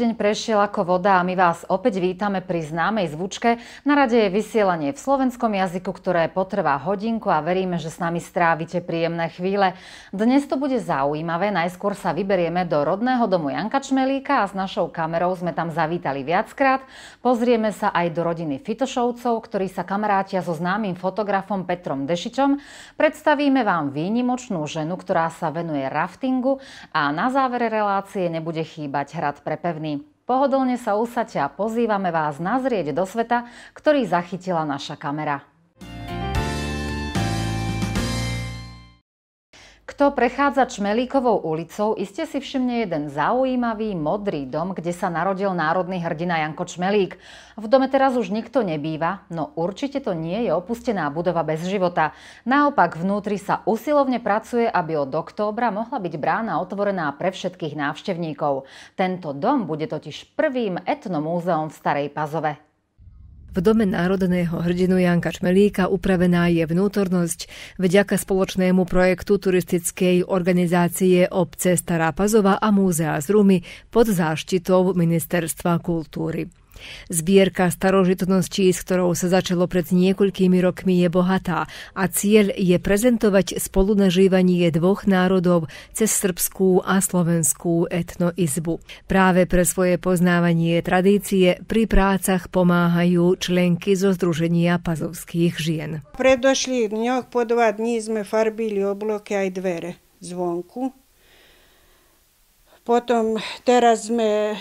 Týždeň prešiel ako voda a my vás opäť vítame pri známej zvučke. Na rade je vysielanie v slovenskom jazyku, ktoré potrvá hodinku a veríme, že s nami strávite príjemné chvíle. Dnes to bude zaujímavé. Najskôr sa vyberieme do rodného domu Janka Čmelíka a s našou kamerou sme tam zavítali viackrát. Pozrieme sa aj do rodiny Fitošovcov, ktorí sa kamarátia so známym fotografom Petrom Dešičom. Predstavíme vám výnimočnú ženu, ktorá sa venuje raftingu a na závere relácie nebude chýbať hrad pre pevný Pohodlne sa usaďte a pozývame vás nazrieť do sveta, ktorý zachytila naša kamera. Kto prechádza Čmelíkovou ulicou, iste si všimne jeden zaujímavý modrý dom, kde sa narodil národný hrdina Janko Čmelík. V dome teraz už nikto nebýva, no určite to nie je opustená budova bez života. Naopak vnútri sa usilovne pracuje, aby od októbra mohla byť brána otvorená pre všetkých návštevníkov. Tento dom bude totiž prvým etnomúzeom v Starej Pazove. V dome národného hrdinu Janka Čmelíka upravená je vnútornosť vďaka spoločnému projektu turistickej organizácie obce Stará Pazova a múzea z Rumy pod záštitou Ministerstva kultúry. Zbierka starožitností, s ktorou sa začalo pred niekoľkými rokmi, je bohatá a cieľ je prezentovať spolunažívanie dvoch národov cez srbskú a slovenskú etnoizbu. Práve pre svoje poznávanie tradície pri prácach pomáhajú členky zo Združenia pazovských žien. Predošli dňoch po dva dní sme farbili obloky aj dvere zvonku. Potom teraz sme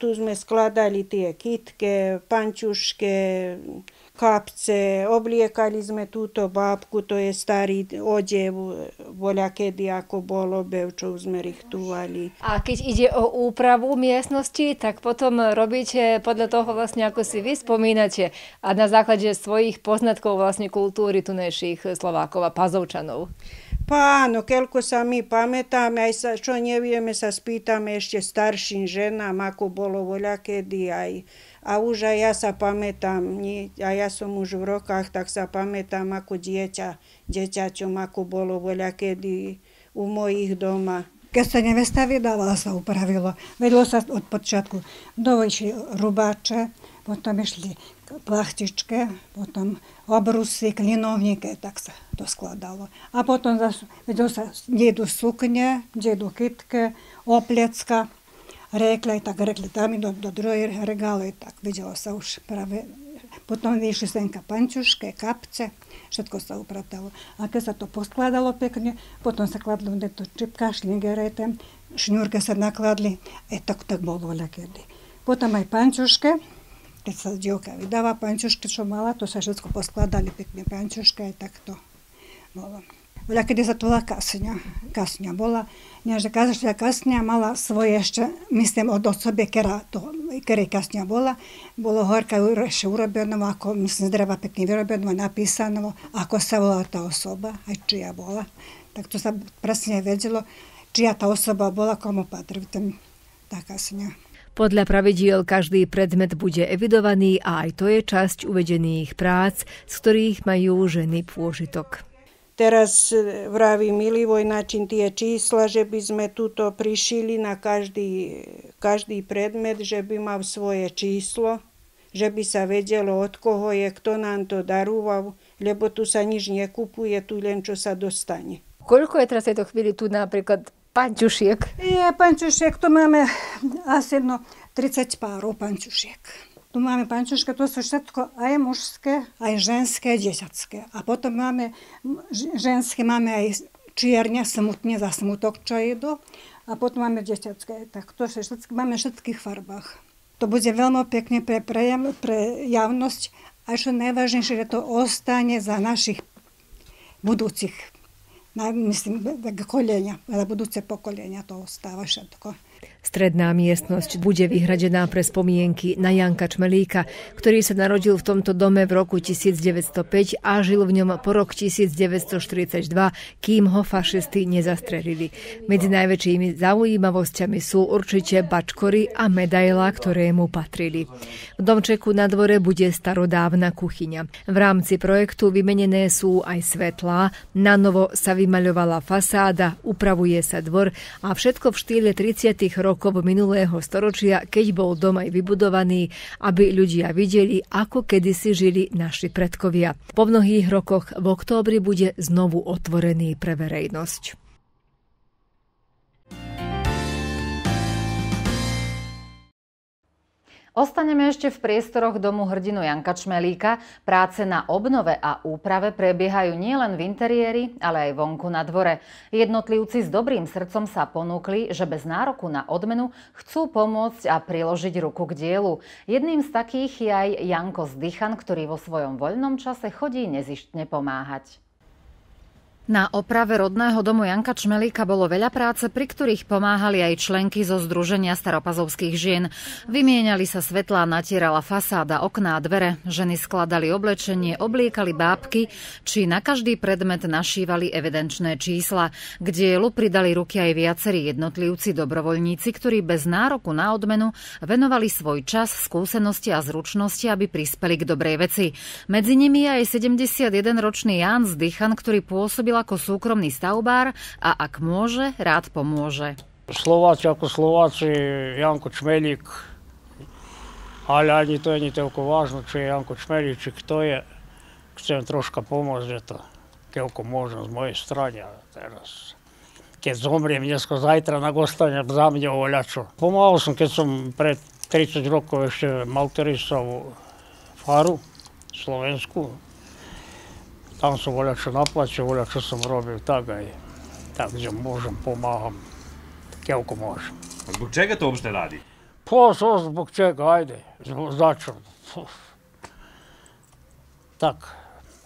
tu sme skladali tie kitke, pančuške, kapce, oblijekali sme túto babku, to je starý odev, voľa kedy ako bolo, čo sme richtuvali. A keď ide o úpravu miestnosti, tak potom robíte podľa toho vlastne, ako si vy spomínate a na základe svojich poznatkov vlastne kultúry tunejších Slovákov a Pazovčanov. Pa, no keľko sa my pamätáme, aj sa, čo nevieme, sa spýtame ešte starším ženám, ako bolo voľa kedy aj a už aj ja sa pamätám, a ja som už v rokách, tak sa pamätám ako dieťa, dieťaťom, ako bolo voľa kedy u mojich doma. Keď sa nevesta vydala, sa upravilo. Vedlo sa od počiatku. Dole išli rubáče, potom išli plachtičke, potom obrusy, klinovníky, tak sa to skladalo. A potom zase, vedelo sa, kde idú sukne, kde idú kytke, oplecka, rekla i tak rekli tam i do, do druge regalo i tak vidjela se už prave Potom više senka pančuške, kapce, všetko sa upratalo. A keď sa to poskladalo pekne, potom sa kladlo neto čipka, šlingerete, šňúrke sa nakladli, e tak tak bolo voľakedy. Potom aj pančuške, keď sa dievka vydáva pančuške čo mala, to sa všetko poskladali pekne pančuška aj takto bolo. Voľa, kedy sa to bola kasňa. Kasňa bola. Няжда каза, што касня мала своје што мислим од особе кера то кере касня бола, було горка реше уробено, ако мислим здрева пекни виробено написано, ако се вола та особа, а чија бола. Так то се пресне ведело чија та особа бола кому потребите та касня. Podľa pravidiel každý predmet bude evidovaný a aj to je časť uvedených prác, z ktorých majú ženy pôžitok. Teraz e, vraví milý vojnačin tie čísla, že by sme tuto prišili na každý, každý predmet, že by mal svoje číslo, že by sa vedelo, od koho je, kto nám to darúval, lebo tu sa nič nekupuje, tu len čo sa dostane. Koľko je teraz v tejto chvíli tu napríklad pančušiek? Je, pančušiek, to máme asi no, 30 párov pančušiek. Tu máme pančuška, to sú všetko aj mužské, aj ženské, aj desiatské. A potom máme, ženské máme aj čierne, smutne za smutok, čo idú. A potom máme desiatské. Tak to sú všetko, máme všetkých farbách. To bude veľmi pekne pre, pre, pre javnosť. A čo najvážnejšie, že to ostane za našich budúcich, na, myslím, kolenia, za budúce pokolenia to ostáva všetko. Stredná miestnosť bude vyhradená pre spomienky na Janka Čmelíka, ktorý sa narodil v tomto dome v roku 1905 a žil v ňom po rok 1942, kým ho fašisti nezastrelili. Medzi najväčšími zaujímavosťami sú určite bačkory a medaila, ktoré mu patrili. V domčeku na dvore bude starodávna kuchyňa. V rámci projektu vymenené sú aj svetlá, na novo sa vymaľovala fasáda, upravuje sa dvor a všetko v štýle 30 rokov minulého storočia, keď bol dom aj vybudovaný, aby ľudia videli, ako kedysi žili naši predkovia. Po mnohých rokoch v októbri bude znovu otvorený pre verejnosť. Ostaneme ešte v priestoroch domu hrdinu Janka Čmelíka. Práce na obnove a úprave prebiehajú nielen v interiéri, ale aj vonku na dvore. Jednotlivci s dobrým srdcom sa ponúkli, že bez nároku na odmenu chcú pomôcť a priložiť ruku k dielu. Jedným z takých je aj Janko Zdychan, ktorý vo svojom voľnom čase chodí nezištne pomáhať. Na oprave rodného domu Janka Čmelíka bolo veľa práce, pri ktorých pomáhali aj členky zo Združenia staropazovských žien. Vymieniali sa svetlá, natierala fasáda, okná a dvere, ženy skladali oblečenie, obliekali bábky, či na každý predmet našívali evidenčné čísla. K dielu pridali ruky aj viacerí jednotlivci dobrovoľníci, ktorí bez nároku na odmenu venovali svoj čas, skúsenosti a zručnosti, aby prispeli k dobrej veci. Medzi nimi aj 71-ročný Ján Zdychan, ktorý pôsobil robil ako súkromný stavbár a ak môže, rád pomôže. Slováci ako Slováci, Janko Čmelík, ale ani to je nie toľko vážno, či je Janko Čmelík, či kto je. Chcem troška pomôcť, to koľko možno z mojej strany teraz keď zomriem dnesko zajtra na gostane za mňa oľačo. Pomáhal som, keď som pred 30 rokov ešte mal faru, Slovensku, tam що воляче наплаче, воляче сам робив, так а й так gdje možem, pomagam, kelko možem. A zbog čega to obšte radi? Po, so zbog čega, ajde, začo. Tak,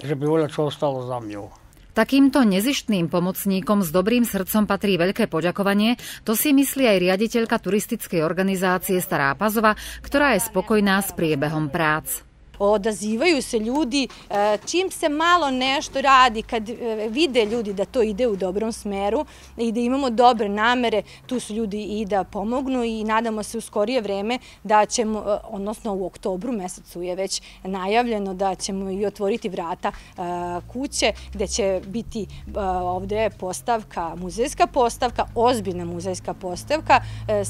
že by voľačo ostalo za mňou. Takýmto nezištným pomocníkom s dobrým srdcom patrí veľké poďakovanie. To si myslí aj riaditeľka turistickej organizácie Stará Pazova, ktorá je spokojná s priebehom prác. odazivaju se ljudi. E, čim se malo nešto radi, kad e, vide ljudi da to ide u dobrom smeru i da imamo dobre namere, tu su ljudi i da pomognu i nadamo se u skorije vreme da ćemo, e, odnosno u oktobru mesecu je već najavljeno da ćemo i otvoriti vrata kuće gde će biti ovde postavka, muzejska postavka, ozbiljna muzejska postavka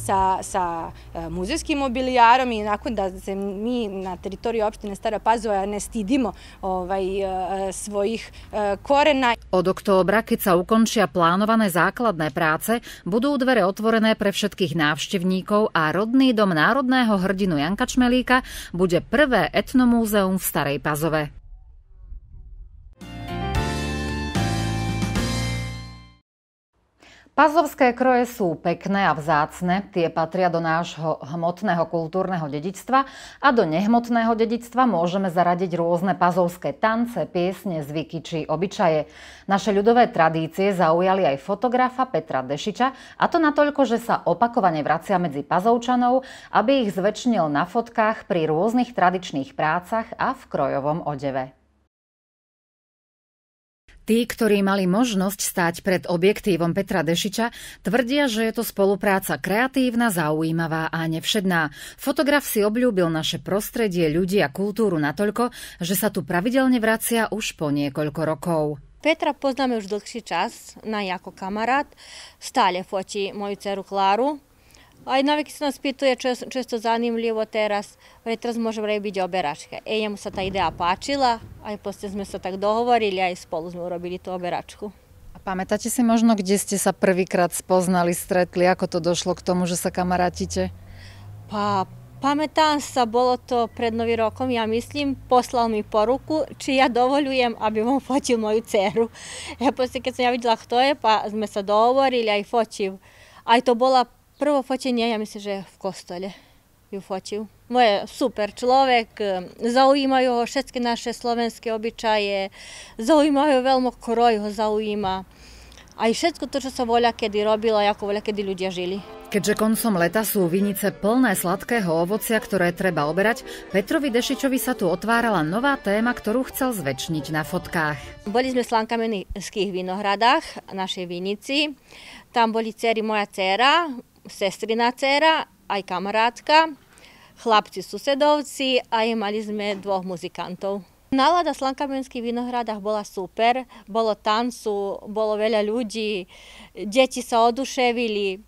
sa, sa muzejskim mobilijarom i nakon da se mi na teritoriji opštine Stara Pazova ne stidimo ovaj, eh, svojih eh, korena. Od októbra, keď sa ukončia plánované základné práce, budú dvere otvorené pre všetkých návštevníkov a rodný dom národného hrdinu Janka Čmelíka bude prvé etnomúzeum v Starej Pazove. Pazovské kroje sú pekné a vzácne, tie patria do nášho hmotného kultúrneho dedičstva a do nehmotného dedičstva môžeme zaradiť rôzne pazovské tance, piesne, zvyky či obyčaje. Naše ľudové tradície zaujali aj fotografa Petra Dešiča a to natoľko, že sa opakovane vracia medzi pazovčanov, aby ich zväčšnil na fotkách pri rôznych tradičných prácach a v krojovom odeve. Tí, ktorí mali možnosť stať pred objektívom Petra Dešiča, tvrdia, že je to spolupráca kreatívna, zaujímavá a nevšedná. Fotograf si obľúbil naše prostredie, ľudí a kultúru natoľko, že sa tu pravidelne vracia už po niekoľko rokov. Petra poznáme už dlhší čas, na ako kamarát. Stále fotí moju dceru Kláru, aj A nawyk się nas čo je to zanimljivo teraz, oni teraz možemo robiti oberačke. E, jemu sa tá ideja páčila, aj poste sme sa tak dohovorili aj spolu sme urobili tú oberačku. A pamätáte si možno, kde ste sa prvýkrát spoznali, stretli, ako to došlo k tomu, že sa kamarátite? Pa, pamätám sa, bolo to pred Nový rokom, ja myslím, poslal mi poruku, či ja dovolujem, aby on fotil moju dceru. Ja poste, keď som ja videla, kto je, pa sme sa dohovorili, aj fotil. Aj to bola Prvo fotenie, ja myslím, že v kostole ju foćiju. Moje super človek, e, zaujímajú ho všetky naše slovenské obyčaje, zaujímajú veľmi kroj ho zaujíma. Aj všetko to, čo sa voľa kedy robilo, ako voľa kedy ľudia žili. Keďže koncom leta sú vinice plné sladkého ovocia, ktoré treba oberať, Petrovi Dešičovi sa tu otvárala nová téma, ktorú chcel zväčšniť na fotkách. Boli sme v slankamenských vinohradách, našej vinici. Tam boli cery moja dcera, sestrina dcera, aj kamarátka, chlapci susedovci a imali sme dvoch muzikantov. Nálada v Slankamenských vinohradách bola super, bolo tancu, bolo veľa ľudí, deti sa oduševili,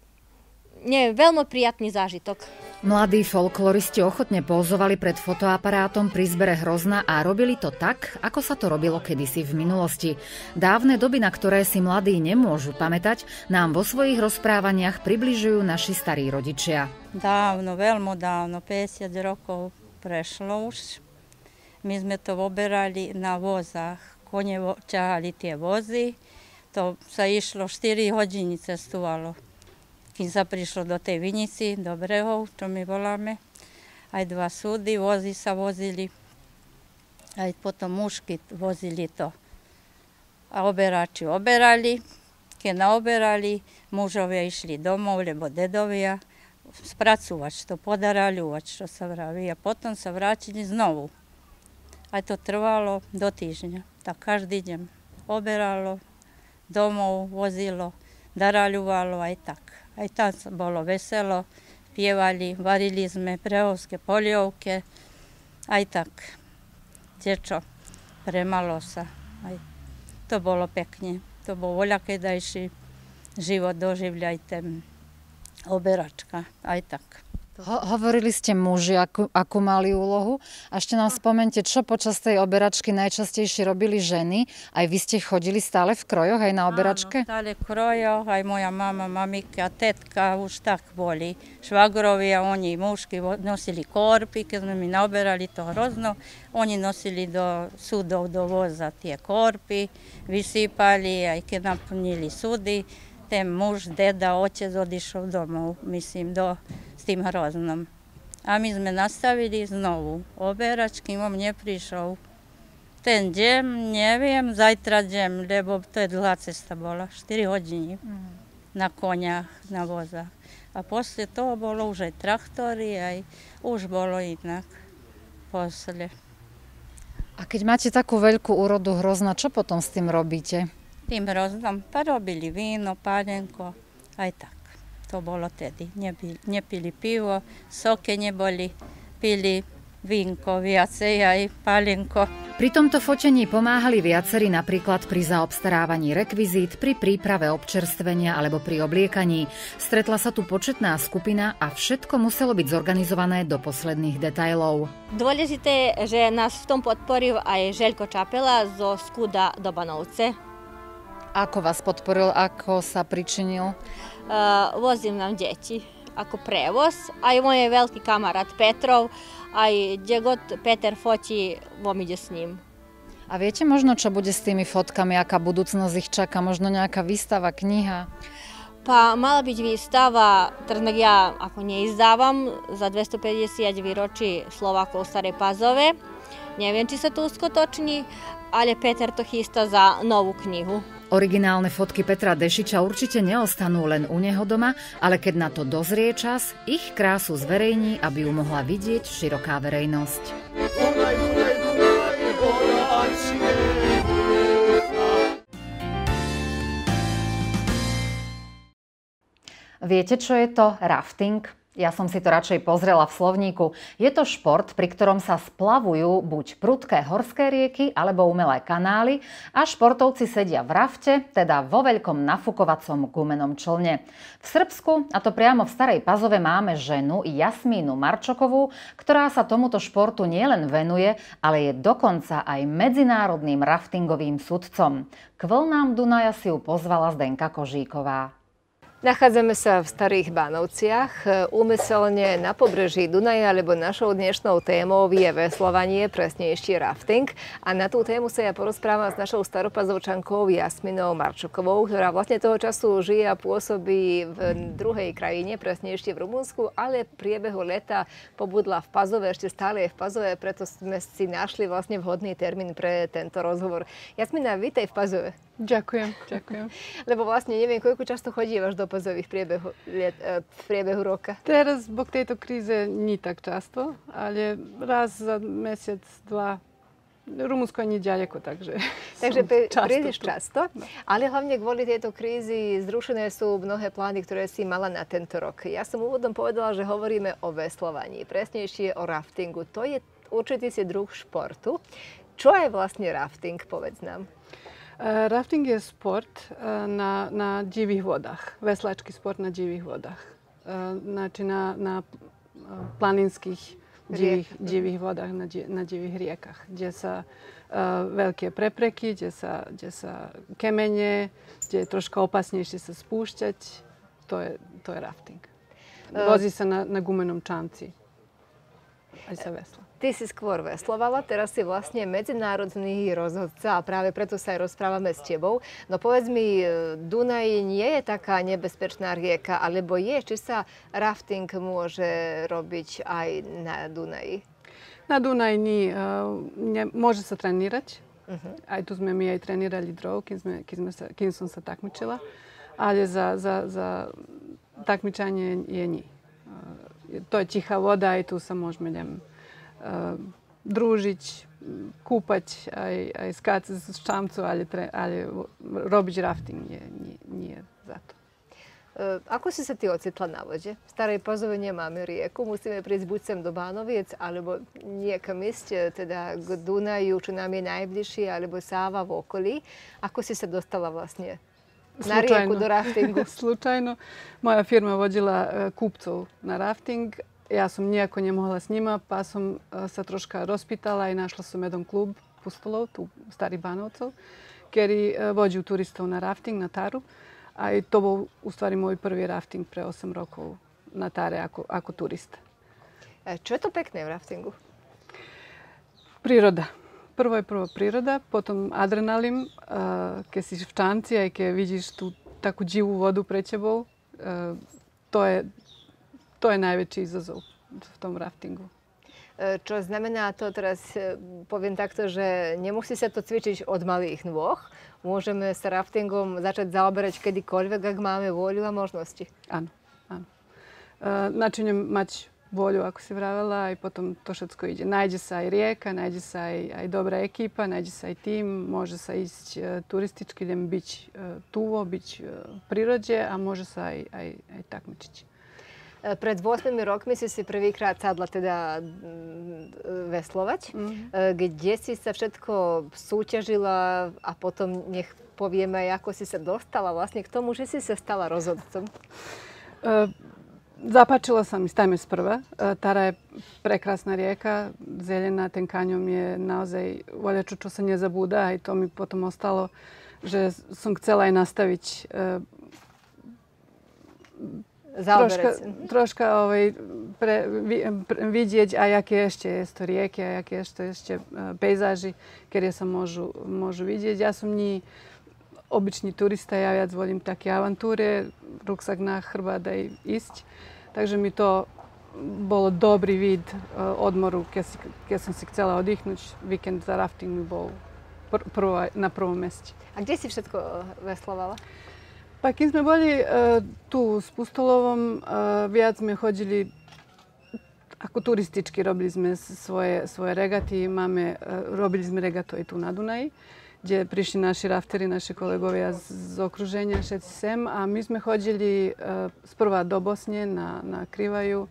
nie, veľmi prijatný zážitok. Mladí folkloristi ochotne pozovali pred fotoaparátom pri zbere hrozna a robili to tak, ako sa to robilo kedysi v minulosti. Dávne doby, na ktoré si mladí nemôžu pamätať, nám vo svojich rozprávaniach približujú naši starí rodičia. Dávno, veľmi dávno, 50 rokov prešlo už. My sme to oberali na vozách. Kone ťahali tie vozy. To sa išlo 4 hodiny cestovalo kým sa prišlo do tej Vinici, do brehov, čo my voláme, aj dva súdy, vozy sa vozili, aj potom mužky vozili to. A oberači oberali, keď naoberali, mužovia išli domov, lebo dedovia, spracovač to podarali, čo sa vraví, a potom sa vrátili znovu. A to trvalo do týždňa, tak každý deň oberalo, domov vozilo, daraľovalo aj tak. Aj tam bolo veselo, pievali, varili sme prehovské polievke, aj tak. tiečo, premalo sa. Aj. To bolo pekne. To bol voľakedajší život doživľajte, oberačka. Aj tak. Ho- hovorili ste muži, akú, akú mali úlohu. A ešte nám spomente, čo počas tej oberačky najčastejšie robili ženy. Aj vy ste chodili stále v krojoch, aj na oberačke? Áno, stále v krojoch, aj moja mama, mamika, tetka už tak boli. Švagrovia, oni mužky nosili korpy, keď sme mi naoberali to hrozno. Oni nosili do súdov, do voza tie korpy, vysypali, aj keď naplnili súdy. Ten muž, deda, otec odišiel domov, myslím, do tým hroznom. A my sme nastavili znovu. Oberač, kým on neprišiel. Ten deň, neviem, zajtra deň, lebo to je dlhá cesta bola, 4 hodiny. Mm. Na koniach, na vozách. A posle toho bolo už aj traktory, aj už bolo inak posle. A keď máte takú veľkú úrodu hrozna, čo potom s tým robíte? Tým hroznom, porobili víno, pálenko, aj tak to bolo tedy. Nepili, nepili pivo, soke neboli, pili vinko viacej aj palinko. Pri tomto fotení pomáhali viacerí napríklad pri zaobstarávaní rekvizít, pri príprave občerstvenia alebo pri obliekaní. Stretla sa tu početná skupina a všetko muselo byť zorganizované do posledných detajlov. Dôležité je, že nás v tom podporil aj Želko Čapela zo Skuda banovce. Ako vás podporil, ako sa pričinil? Uh, vozim deti ako prevoz, Aj i veľký kamarát Petrov, a kde god Peter fotí, on ide s ním. A viete možno, čo bude s tými fotkami, aká budúcnosť ich čaká? Možno nejaká výstava, kniha? Pa mala byť výstava, teraz ja ako neizdávam, za 250 výročí Slovákov staré Pazove. Neviem, či sa to uskotoční, ale Peter to chystá za novú knihu. Originálne fotky Petra Dešiča určite neostanú len u neho doma, ale keď na to dozrie čas, ich krásu zverejní, aby ju mohla vidieť široká verejnosť. Viete, čo je to rafting? Ja som si to radšej pozrela v slovníku. Je to šport, pri ktorom sa splavujú buď prudké horské rieky alebo umelé kanály a športovci sedia v rafte, teda vo veľkom nafukovacom gumenom člne. V Srbsku, a to priamo v Starej Pazove, máme ženu Jasmínu Marčokovú, ktorá sa tomuto športu nielen venuje, ale je dokonca aj medzinárodným raftingovým sudcom. K vlnám Dunaja si ju pozvala Zdenka Kožíková. Nachádzame sa v Starých Bánovciach, úmyselne na pobreží Dunaja, lebo našou dnešnou témou je veslovanie, presnejšie rafting. A na tú tému sa ja porozprávam s našou staropazovčankou Jasminou Marčokovou, ktorá vlastne toho času žije a pôsobí v druhej krajine, presnejšie v Rumunsku, ale v priebehu leta pobudla v Pazove, ešte stále je v Pazove, preto sme si našli vlastne vhodný termín pre tento rozhovor. Jasmina, vítej v Pazove. Ďakujem, ďakujem. Lebo vlastne neviem, koľko často chodívaš do pozových priebehu, e, e, v priebehu roka? Teraz, bok tejto kríze, nie tak často, ale raz za mesiac, dva Rumunsko je ďaleko, takže... Takže prídeš často, no. ale hlavne kvôli tejto krízi zrušené sú mnohé plány, ktoré si mala na tento rok. Ja som úvodom povedala, že hovoríme o veslovaní, presnejšie o raftingu. To je určitý si druh športu. Čo je vlastne rafting, povedz nám? Eh, rafting je sport eh, na, na divih vodah, veslački sport na divih vodah. Eh, znači na, na planinskih divih, divih vodah, na, na divih rijekah, gdje sa velike prepreki, gdje sa, gdje sa kemenje, gdje je troška opasnije se spušćać. To je, to je rafting. Vozi se na, na gumenom čanci, ali sa veslom. Ty si skôr veslovala, teraz si vlastne medzinárodný rozhodca a práve preto sa aj rozprávame s tebou. No povedz mi, e, Dunaj nie je taká nebezpečná rieka, alebo je? Či sa rafting môže robiť aj na Dunaji? Na Dunaji nie, e, ne, môže sa trenírať. Uh-huh. Mhm. Aj tu sme my aj trenírali drov, kým, kým, kým som sa takmičila. Ali za, za, za takmičanje je nie. E, to je tichá voda aj tu sa môžeme... idem družić, kupać, aj, aj skakać z ščamcu, ali, tre, ali robić rafting nije, nije, nije za to. Ako si se ti ocitla na vođe, staraj pozove nje mame u rijeku, musime prizbucem do Banovic, alebo nijeka misće, teda Dunaju, čo nam je najbliži, alebo Sava v okoli. Ako si se dostala vlastnije na rijeku do raftingu? Slučajno. Moja firma vodila e, kupcov na rafting, ja som nejako nemohla s nima, pa som e, sa troška rozpýtala i našla som jeden klub Pustolov, tu starih Bánovcov, ktorý e, vodil turistov na rafting, na taru. A to bol u stvari moj prvi rafting pre 8 rokov na tare ako, ako turist. E, čo je to pekné v raftingu? Príroda. Prvo je prvo príroda, potom adrenalin, keď si v čanci a keď vidíš tú takú živú vodu pre tebou, to je to je najväčší izazov v tom raftingu. E, čo znamená to teraz, e, poviem takto, že nemusí sa to cvičiť od malých nôh. Môžeme sa raftingom začať zaoberať kedykoľvek, ak máme vôľu a možnosti. Áno, áno. E, Načinem mať vôľu, ako si vravela, aj potom to všetko ide. Nájde sa aj rieka, nájde sa aj, aj dobrá ekipa, nájde sa aj tým, môže sa ísť e, turistički, idem byť e, tuvo, byť e, v prírode a môže sa aj, aj, aj takmičiť. E, pred 8 rokmi si si prvýkrát sadla teda mm, veslovať, mm. hmm kde si sa všetko súťažila a potom nech povieme, ako si sa dostala vlastne k tomu, že si sa stala rozhodcom. E, Zapáčila sa mi stajme sprva. Tara je prekrasná rieka, zelená, ten kaňom je naozaj voľačo, čo sa nezabúda. Aj to mi potom ostalo, že som chcela aj nastaviť troška, mhm. troška ovaj, pre, vi, pre, vidieť aj aké ešte je to rieky, aj aké ešte ešte pejzáži, ktoré sa môžu, môžu vidieť. Ja som nie obyčný turista, ja viac volím také avantúre, ruksak na chrbát aj ísť. Takže mi to bolo dobrý vid e, odmoru, keď, keď som si chcela oddychnúť. Víkend za rafting mi bol prvo, na prvom meste. A kde si všetko e, veslovala? Pa kim smo bili e, tu s Pustolovom, e, vijad smo hođili, ako turistički, robili smo svoje regati i mame, e, robili smo regato i tu na Dunaji, gdje prišli naši rafteri, naše kolegovi iz okruženja Šeci Sem, a mi smo hođili sprva do Bosnje na Krivaju,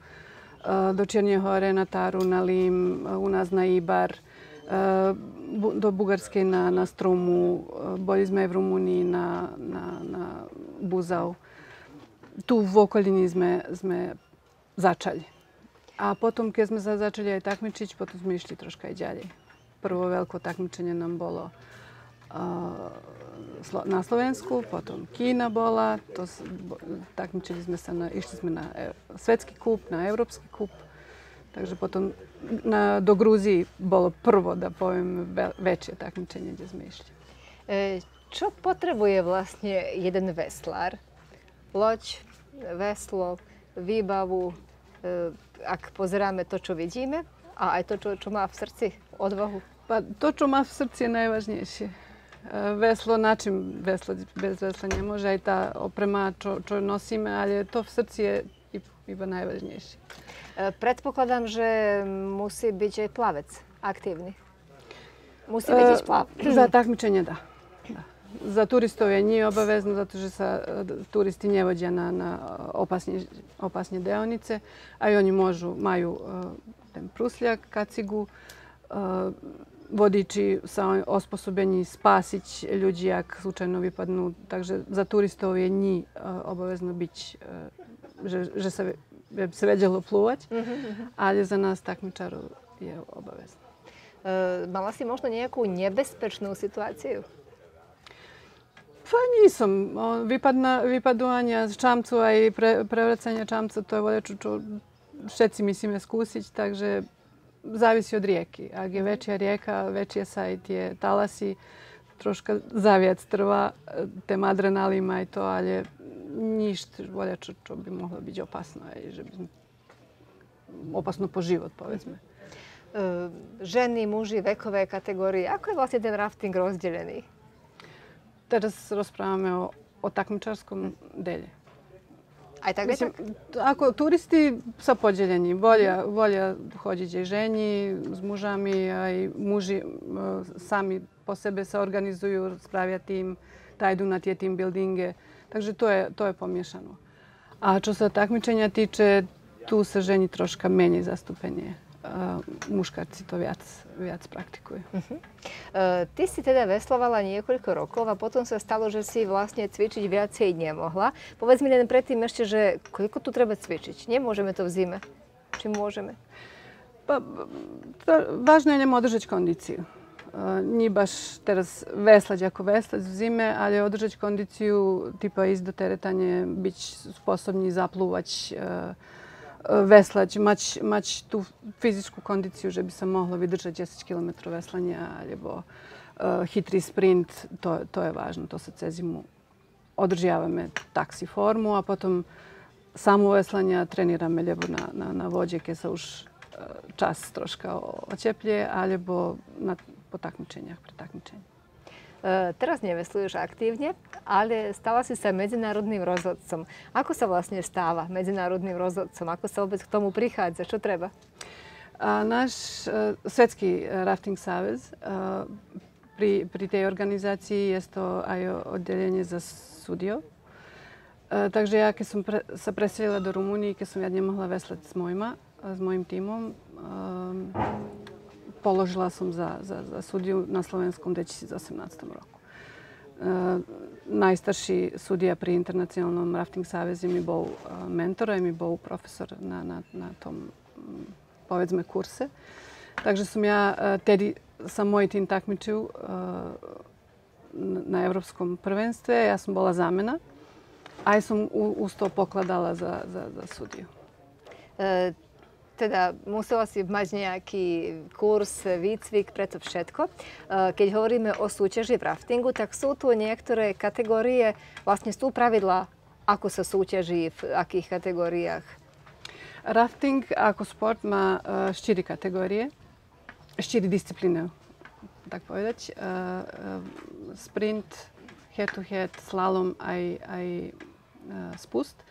do Černje Hore, na Taru, na Lim, u nas na Ibar, do Bugarske na, na Strumu, bolje sme v Rumuniji na, na, na Buzau. Tu v okolini sme, začali. A potom, kad sme sa začali aj takmičiť, potom sme išli troška i ďalej. Prvo veliko takmičenje nam bolo na Slovensku, potom Kína bola, to, takmičili smo se, na, išli sme na e, svetski kup, na evropski kup. Takže potom na, do Gruziji bolo prvo, da poviem, väčšie takmičenje gdje zmišljam. išli. E, čo potrebuje vlastne jeden veslár? Loď, veslo, výbavu, e, ak pozeráme to, čo vidíme, a aj to, čo, čo má v srdci, odvahu? Pa to, čo má v srdci je najvažnejšie. E, veslo, način veslo, bez vesla ne može, aj ta oprema čo, čo nosíme, ali to v srdci je i iba najvažnijši. E, Pretpokladam že musi biti plavec aktivni. Musi biti e, plavec. Za takmičenje da. Za turistove nije obavezno, zato že sa turisti nje vođe na opasnje deonice, a i oni možu, maju e, prusljak, kacigu, vodiči sa osposobenji spasić ljudi jak slučajno vipadnu. Takže za turistove nije obavezno biti že, že sa, by sa vedelo plúvať, mm-hmm. Mhm, ale za nás takú čaru je obavezné. E, mala si možno nejakú nebezpečnú situáciu? Pa nisam. Vypadna, z čamcu, a i pre, prevracanje čamcu, to je vodeću čo, čo všetci je skúsiť, takže závisí od rieky. Ak je väčšia rieka, veći sa aj tie talasy, troška zaviac trvá, e, tem adrenalima aj to, ale ništa bolje čučo bi mogla biti opasno, i že bi opasno po život, povezme. Ženi, muži, vekove kategorije. Ako je vlastni den rafting rozdjeljeni? Teraz raspravljamo o, o takmičarskom delje. Aj tako Mislim, Ako turisti sa podjeljeni, bolje, bolje i ženji s mužami, a i muži e, sami po sebe se organizuju, spravljati im, tajdu na tije tim buildinge. Takže to je, to je pomiešano. A čo sa takmičenia týče, tu sa ženi troška menej zastúpenie. Uh, muškarci to viac, viac praktikujú. Uh-huh. Uh, ty si teda veslovala niekoľko rokov a potom sa stalo, že si vlastne cvičiť viacej nemohla. Povedz mi len predtým ešte, že koľko tu treba cvičiť? Nemôžeme to v zime. Či môžeme? Pa, pa, to, vážne je nemôžeme držať kondíciu. njih baš teraz veslađ ako veslađ zime, ali održat će kondiciju tipa izdo teretanje, bit će sposobni zapluvać, veslać, mać, mać tu fizičku kondiciju, že bi se mogla vydržat 10 km veslanja, alebo hitri sprint, to, to je važno, to se cezimu održava me taksi formu, a potom samo veslanja trenira me ljepo na, na, na vođe, kje se už čas troška oćeplje, alebo na po takmičeniach, pri takmičení. E, teraz nevesluješ aktívne, ale stala si sa medzinárodným rozhodcom. Ako sa vlastne stáva medzinárodným rozhodcom? Ako sa vôbec k tomu prichádza? Čo treba? náš uh, svetský e, rafting savez, uh, pri, pri tej organizácii je to aj oddelenie za studio. Uh, takže ja, keď som pre, sa preselila do Rumunii, keď som ja nemohla veslať s mojima, s mojim tímom, um, položila sam za, za, za sudiju na slovenskom gdje će za 18. roku. E, najstarši sudija pri Internacionalnom rafting savezu mi bol e, mentora i mi bol profesor na, na, na tom povedzme kurse. Takže sam ja, e, tedi sam moj tim takmičil e, na evropskom prvenstve. Ja sam bila zamena. A ja sam usto pokladala za, za, za sudiju. E, Teda musela si mať nejaký kurz, výcvik, preto všetko. E, keď hovoríme o súťaži v raftingu, tak sú tu niektoré kategórie, vlastne sú pravidla, ako sa súťaží, v akých kategóriách. Rafting ako sport má 4 e, kategórie, 4 disciplíny, tak povedať. E, sprint, head-to-head, -head, slalom aj, aj spust.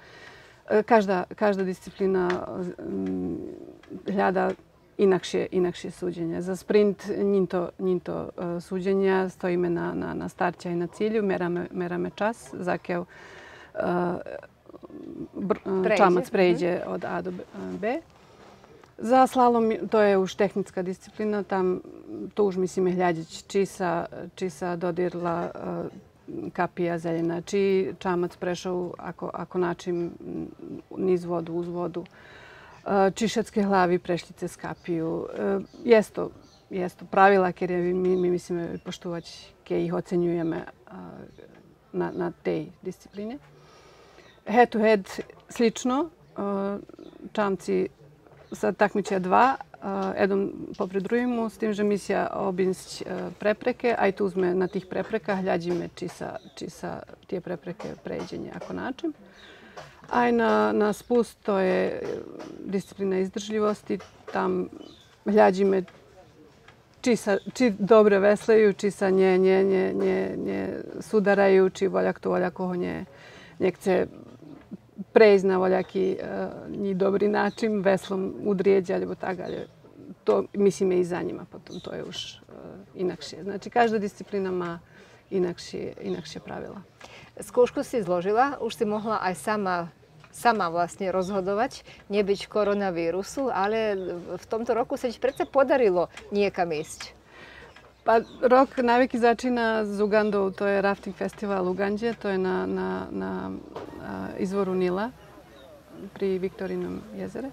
E, každa, každa disciplina gleda mm, inakše, inakše suđenje. Za sprint njinto, njinto e, suđenje stoji me na, na, na starća i na cilju, mera me, mera me čas, zakev e, čamac mhm. pređe od A do B. Za slalom to je už tehnička disciplina, tam to už mislim je hljađeć čisa, dodirla kapija zeljena. Či znači čamac prešao ako načim niz vodu uz vodu. E, Čišetske hlavi prešljice s kapiju. E, jesto, jesto pravila, jer mi mislim poštovać ke ih ocenjujeme e, na tej disciplini. Head to head slično. Čamci sa takmičija dva, Edom popredrujimo, s tim že misija obinsć e, prepreke, aj tu uzme na tih prepreka, hljađi me či sa tije prepreke pređenje ako način. Aj na spust, to je e, disciplina izdržljivosti, tam hljađi me či dobre veslaju, či sa nje sudaraju, či voljak to voljak koho nje chce prejsť na voljaký e, dobri náčin, veslom udrieť, alebo tak, alebo to mislim je i zanjima potom, to je još uh, e, inakšije. Znači, každa disciplina ma inakšije, inakšije pravila. Skúšku si zložila, už si mohla aj sama sama vlastne rozhodovať, nebyť koronavírusu, ale v tomto roku sa ti predsa podarilo niekam ísť. Pa rok navijek začina s Ugandou, to je rafting festival Ugandje, to je na, na, na e, izvoru Nila pri Viktorinom jezere.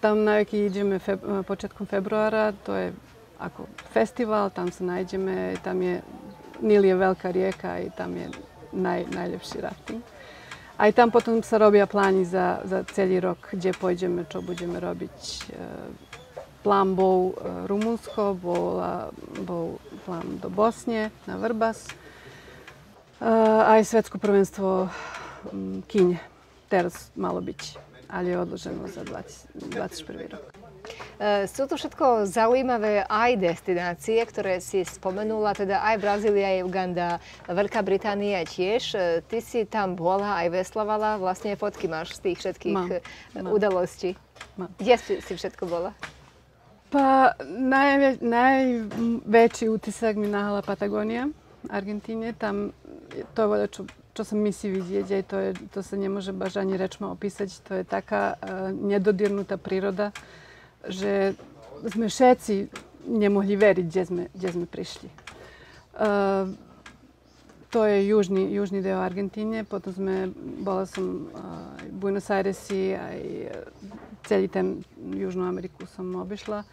Tam jaký ideme feb, eh, početkom februára, to je ako festival, tam se nájdeme, tam je, Nil je veľká rijeka i tam je naj, najljepši rafting. Aj tam potom se robia plány za, za cijeli rok gdje pôjdeme, čo budeme robiť. Eh, Plan bol eh, rumunsko, bol, bol plán do Bosne na Vrbas, a i prvenstvo hm, kinje, teraz malo byť ale je odloženo za 2021 rok. Eh, sú to všetko zaujímavé aj destinácie, ktoré si spomenula, teda aj Brazília, aj Uganda, Veľká Británia tiež. Eh, ty si tam bola aj veslovala, vlastne fotky máš z tých všetkých mám, eh, udalostí. Mám. Kde si, si všetko bola? Pa, najve, najveći utisak mi nahala Patagonija, Argentíne. Tam, to je čo čo som misí vidieť, aj to, je, to sa nemôže baž ani rečmo opísať, to je taká e, nedodirnutá príroda, že sme všetci nemohli veriť, kde sme, kde sme prišli. E, to je južný, južný deo Argentíne, potom sme, bola som e, aj v Buenos Airesi, aj e, celý ten Južnú Ameriku som obišla. E,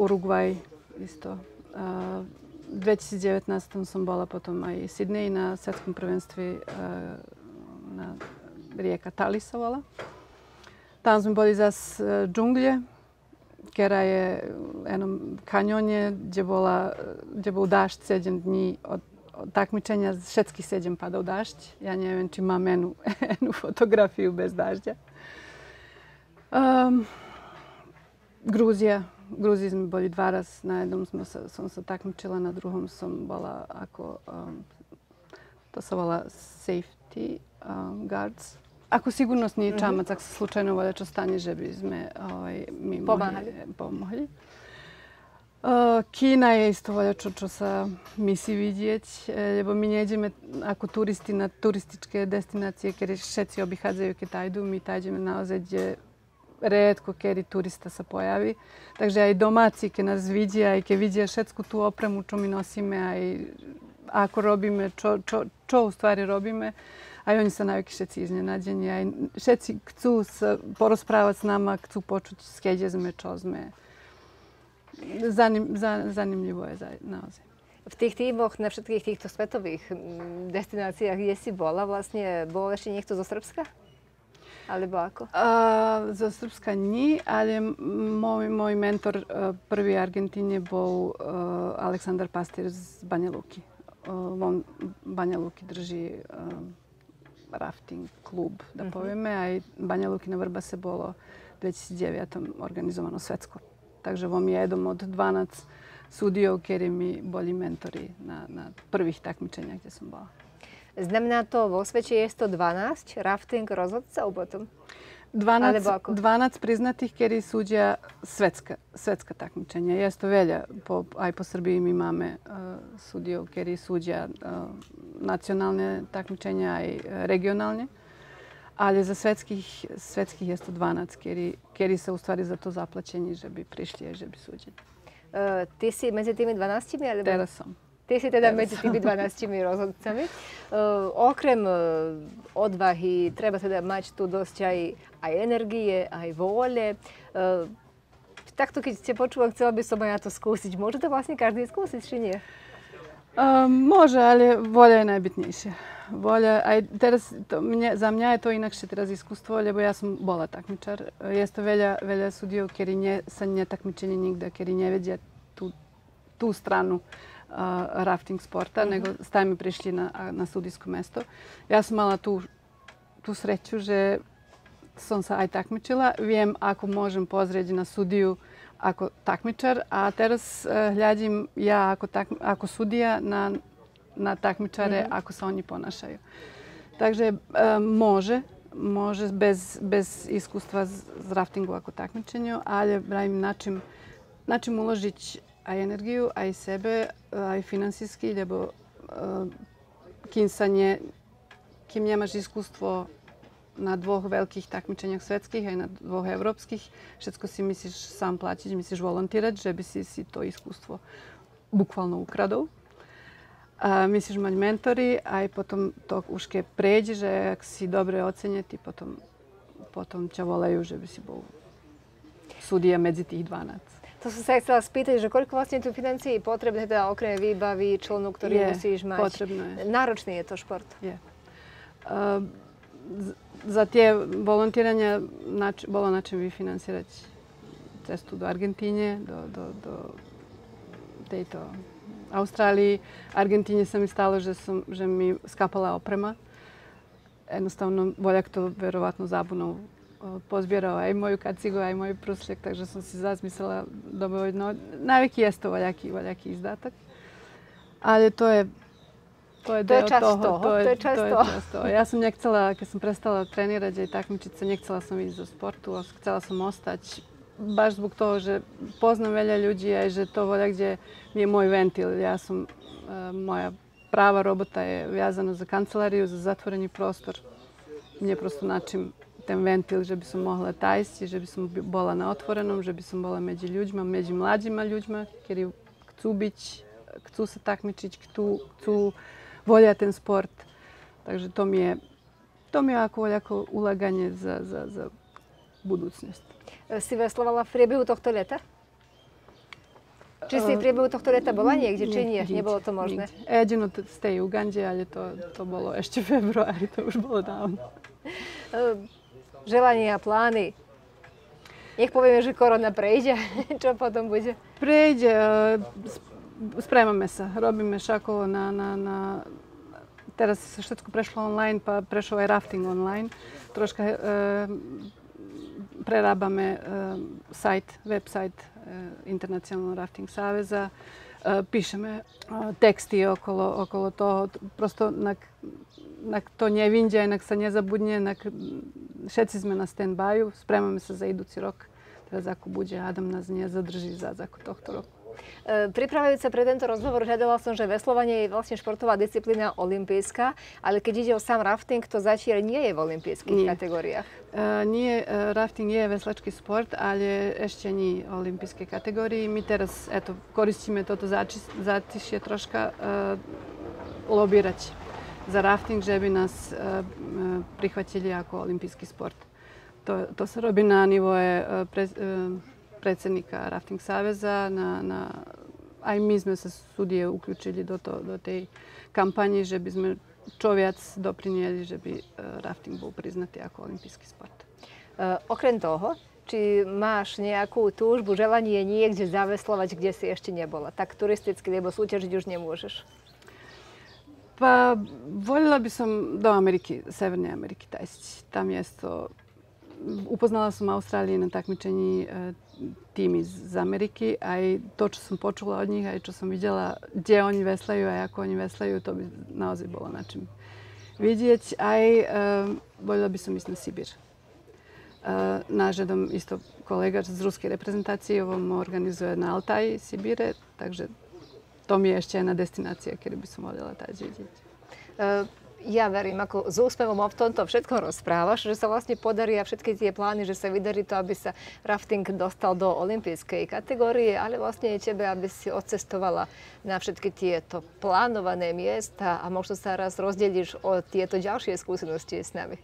Uruguay isto. E, v 2019 som bola potom aj v Sydney na svetskom prvenstve eh, na rieka Talisovala. Tam sme boli zase eh, v džungli, ktorá je v jednom kanjone, kde, bola, eh, kde bol dážď 7 dní od takmičenia všetkých 7 padal dážď. Ja neviem, či mám jednu, jednu fotografiju bez dážďa. Um, ehm, Gruzija, v Gruzii sme boli dva raz, na jednom sme sa, som sa takmičila, na druhom som bola ako, um, to sa volá safety um, guards. Ako sigurnosni mm-hmm. čamac, mhm. ako se slučajno čo stane, že by sme ovaj, mi pomohli. Uh, Kína je isto voljačo čo čo sa misi vidieť, eh, lebo my nejdeme ako turisti na turistické destinácie, kedy všetci obichádzajú, keď tajdu, my tajdeme naozaj, kde redko kedy turista sa pojaví. Takže aj domáci, keď nás vidia, aj keď vidia všetku tú opremu, čo my nosíme, aj ako robíme, čo, čo, čo u stvari robíme, aj oni sa najviac všetci iznenadení. Aj všetci chcú sa porozprávať s nama, chcú počuť, skeďe sme, čo sme. Zanim, za, zanimljivo je za, naozaj. V tých týmoch, na všetkých týchto svetových mm, destináciách, kde si bola, vlastne bol ešte niekto zo Srbska? Alebo ako? Uh, zo Srbska ni, ale môj, môj mentor uh, prvý v Argentíne bol uh, Aleksandar Pastir z Banja Luki. Uh, e, on Banja drží uh, rafting klub, da mm -hmm. povime, a i Banja vrba se bolo 2009. organizovano svetsko. Takže vom je jedom od 12 sudio, kjer mi bolji mentori na, na prvih takmičenja gdje sam bola. Znamená to vo svete je 112 rafting rozhodcov potom? 12, 12 priznatých, kedy súdia svetska, svetska takmičenja. Jeste veľa, po, aj po Srbiji mi máme uh, e, sudio, kedy súdia uh, e, nacionalne takmičenja aj regionalne. Ali za svetskih, svetskih je 112, kjeri, kjeri se u stvari za to zaplaćeni, že bi prišli, že bi suđeni. Uh, ti si među timi 12 ili? Teraz sam. Ty si teda ja medzi tými 12 rozhodcami. Uh, okrem uh, odvahy treba teda mať tu dosť aj, aj energie, aj vôle. Uh, takto, keď ste počúvali, chcela by som aj ja to skúsiť. Môže to vlastne každý skúsiť, či nie? Um, môže, ale voľa je najbytnejšia. Voľa, aj teraz, to mne, za mňa je to inakšie teraz iskustvo, lebo ja som bola takmičar. Je to veľa, veľa sudiev, ktorí sa netakmičili nikde, ktorí nevedia tú, tú stranu. Uh, rafting sporta, mhm. nego staj mi prišli na, na sudijsko mesto. Ja sam imala tu, tu sreću, že sam se aj takmičila. Vijem ako možem pozređi na sudiju ako takmičar, a teraz e, hljađim ja ako, ako sudija na, na takmičare mhm. ako se oni ponašaju. Takže e, može, može bez, bez iskustva z, z raftingu ako takmičenju, ali brajim način, način uložiti aj energiu, aj sebe, eh, aj financijski, lebo eh, kým sa ne, kým nemáš iskústvo na dvoch veľkých takmičeniach svetských aj na dvoch európskych, všetko si myslíš sám platiť, myslíš volontírať, že by si si to iskústvo bukvalno ukradol. A myslíš mať mentory, aj potom to už keď prejde, že ak si dobre ocenetý, potom, potom ťa volajú, že by si bol súdia medzi tých 12. To som sa aj chcela spýtať, že koľko vlastne tu financií je potrebné, teda okrem výbavy, člnu, ktorý je, musíš mať? potrebné. Náročný je to šport? Je. Uh, za tie volontírania nač, bolo na čem vyfinancierať cestu do Argentíne, do, do, do tejto Austrálii. V Argentíne sa mi stalo, že, som, že mi skapala oprema. Jednostavno voľak to verovatno zábunou pozbjerao aj moju kacigu, aj moj prusljek, takže sam si zazmislila dobrovoljno. Najvek i jeste valjaki, valjaki izdatak. Ali to je To je, to je To je, to je čast Ja sam njekcela, kad sam prestala trenirađa i takmičica, njekcela sam vidjeti za sportu, htjela sam ostać. Baš zbog toho, že poznam velja ljudi, a že to volja gdje mi je moj ventil. Ja sam, e, moja prava robota je vjazana za kancelariju, za zatvoreni prostor. Mi je prosto način ten ventil, že by som mohla tajsť, že by som bola na otvorenom, že by som bola medzi ľuďmi, medzi mladými ľuďmi, ktorí chcú byť, chcú sa takmičiť, chcú, chcú volia ten sport. Takže to mi je, to mi je ako voľako ulaganie za, za, za budúcnosť. Si veslovala v priebehu tohto leta? Či si v priebehu tohto leta bola niekde, či nie? nie nebolo to možné? Nikde. Jedino z tej Ugande, ale to, to bolo ešte v februári, to už bolo dávno. Ehm, želania a plány. Nech povieme, že korona prejde. Čo potom bude? Prejde. E, Spremame sa. Robíme šakovo na, na, na... Teraz sa všetko prešlo online, pa prešlo aj rafting online. Troška e, prerábame e, sajt, website e, Internacionalnog rafting saveza. E, pišeme e, teksti okolo, okolo toho. Prosto na, nak to ne vinđe, nak se ne zabudnje, nak šeci sme na stand-byu, spremame se za idući rok. Teraz ako bude, Adam nás nezadrží za ako tohto roku. E, Pripravujúc sa pre tento rozhovor, hľadala som, že veslovanie je vlastne športová disciplína olimpijská, ale keď ide o sám rafting, to zatiaľ nie je v olimpijských kategóriách. Uh, nie, uh, rafting je veslačký sport, ale ešte nie olimpijské kategórii. My teraz eto, koristíme toto zatišie troška uh, lobirať za rafting, že bi nas e, e, prihvatili ako olimpijski sport. To, to se robi na nivoje e, pre, predsjednika Rafting Saveza, na, na, a i mi smo se sudije uključili do, to, do tej kampanji, že by sme čo viac doprinijeli, že bi rafting bol priznati ako olimpijski sport. E, okrem toho, či máš nejakú túžbu, želanie niekde zaveslovať, kde si ešte nebola? Tak turisticky, lebo súťažiť už nemôžeš. Pa, voljela bi sam do Amerike, Severne Amerike, taj ta mjesto. Upoznala sam Australije na takmičenji e, tim iz Amerike, a i to što sam počula od njih, a i čo sam vidjela gdje oni veslaju, a ako oni veslaju, to bi naozaj bolo način vidjeti. A i e, voljela bi sam ići na Sibir. E, nažedom isto kolega z ruske reprezentacije ovom organizuje na Altaji Sibire, takže to mi je ešte jedna destinácia, kedy by som mohla letať vidieť. Eh, ja verím, ako s úspevom o tomto všetkom rozprávaš, že sa vlastne podarí a všetky tie plány, že sa vydarí to, aby sa rafting dostal do olympijskej kategórie, ale vlastne je tebe, aby si odcestovala na všetky tieto plánované miesta a možno sa raz rozdeliš o tieto ďalšie skúsenosti s nami.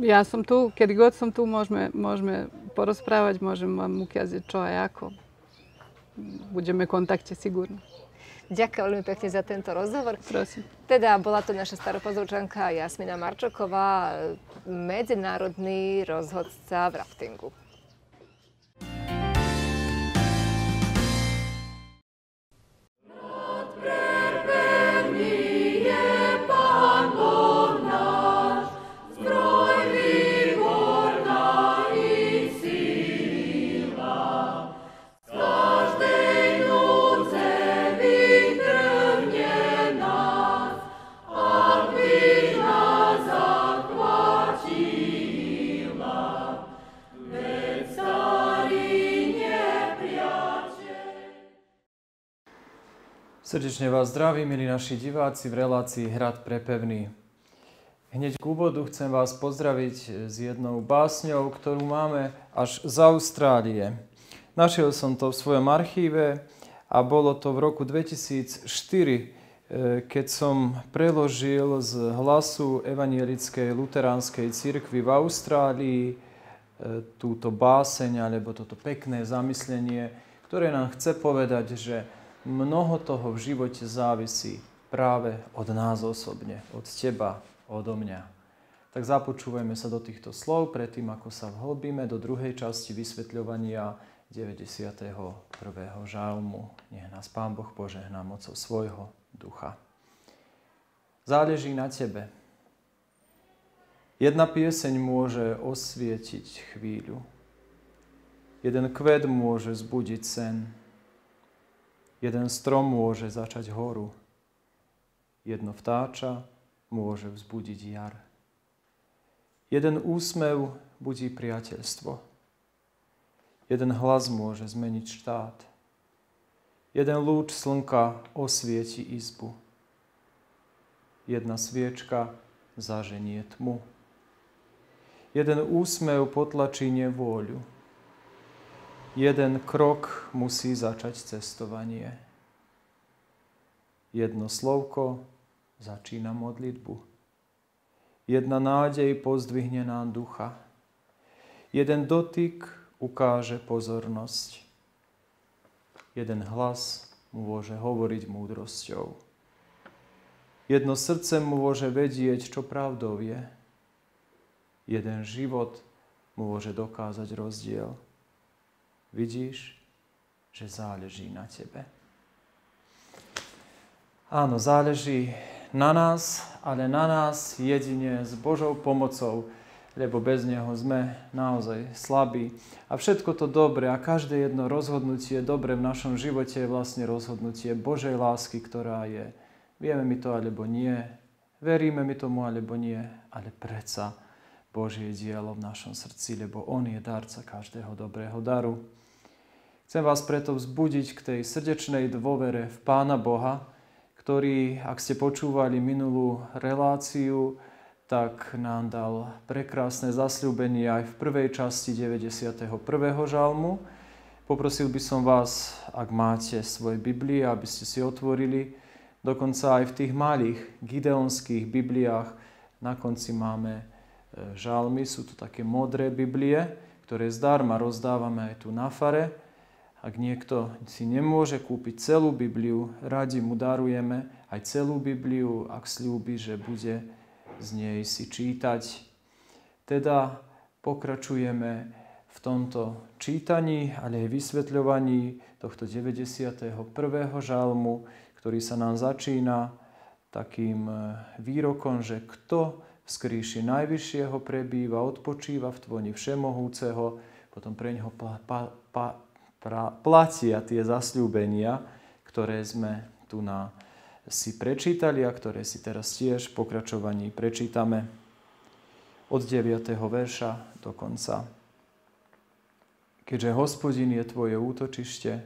Ja som tu, kedy god som tu, môžeme, môžeme porozprávať, môžem vám ukázať čo aj ako budeme v kontakte sigurno. Ďakujem veľmi pekne za tento rozhovor. Prosím. Teda bola to naša staropozorčanka Jasmina Marčoková, medzinárodný rozhodca v raftingu. Srdečne vás zdravím, milí naši diváci v relácii Hrad prepevný. Hneď k úvodu chcem vás pozdraviť s jednou básňou, ktorú máme až z Austrálie. Našiel som to v svojom archíve a bolo to v roku 2004, eh, keď som preložil z hlasu Evangelickej luteránskej cirkvi v Austrálii eh, túto báseň alebo toto pekné zamyslenie, ktoré nám chce povedať, že mnoho toho v živote závisí práve od nás osobne, od teba, odo mňa. Tak započúvajme sa do týchto slov predtým, ako sa vhlbíme do druhej časti vysvetľovania 91. žalmu. Nech nás Pán Boh požehná mocou svojho ducha. Záleží na tebe. Jedna pieseň môže osvietiť chvíľu. Jeden kvet môže zbudiť sen. Jeden strom môže začať horu. Jedno vtáča môže vzbudiť jar. Jeden úsmev budí priateľstvo. Jeden hlas môže zmeniť štát. Jeden lúč slnka osvieti izbu. Jedna sviečka zaženie tmu. Jeden úsmev potlačí nevôľu jeden krok musí začať cestovanie. Jedno slovko začína modlitbu. Jedna nádej pozdvihne nám ducha. Jeden dotyk ukáže pozornosť. Jeden hlas mu môže hovoriť múdrosťou. Jedno srdce mu môže vedieť, čo pravdou je. Jeden život mu môže dokázať rozdiel. Vidíš, že záleží na tebe. Áno, záleží na nás, ale na nás jedine s Božou pomocou, lebo bez Neho sme naozaj slabí. A všetko to dobré a každé jedno rozhodnutie dobre v našom živote je vlastne rozhodnutie Božej lásky, ktorá je. Vieme mi to alebo nie, veríme mi tomu alebo nie, ale predsa Božie dielo v našom srdci, lebo On je darca každého dobrého daru. Chcem vás preto vzbudiť k tej srdečnej dôvere v Pána Boha, ktorý, ak ste počúvali minulú reláciu, tak nám dal prekrásne zasľúbenie aj v prvej časti 91. žalmu. Poprosil by som vás, ak máte svoje Biblie, aby ste si otvorili, dokonca aj v tých malých gideonských Bibliách na konci máme E, žalmy, sú to také modré Biblie, ktoré zdarma rozdávame aj tu na fare. Ak niekto si nemôže kúpiť celú Bibliu, radi mu darujeme aj celú Bibliu, ak slúbi, že bude z nej si čítať. Teda pokračujeme v tomto čítaní, ale aj vysvetľovaní tohto 91. žalmu, ktorý sa nám začína takým e, výrokom, že kto skríši Najvyššieho prebýva, odpočíva v tvoni Všemohúceho, potom pre ňoho pla, pa, pa, pra, platia tie zasľúbenia, ktoré sme tu na, si prečítali a ktoré si teraz tiež v pokračovaní prečítame od 9. verša do konca. Keďže hospodin je tvoje útočište,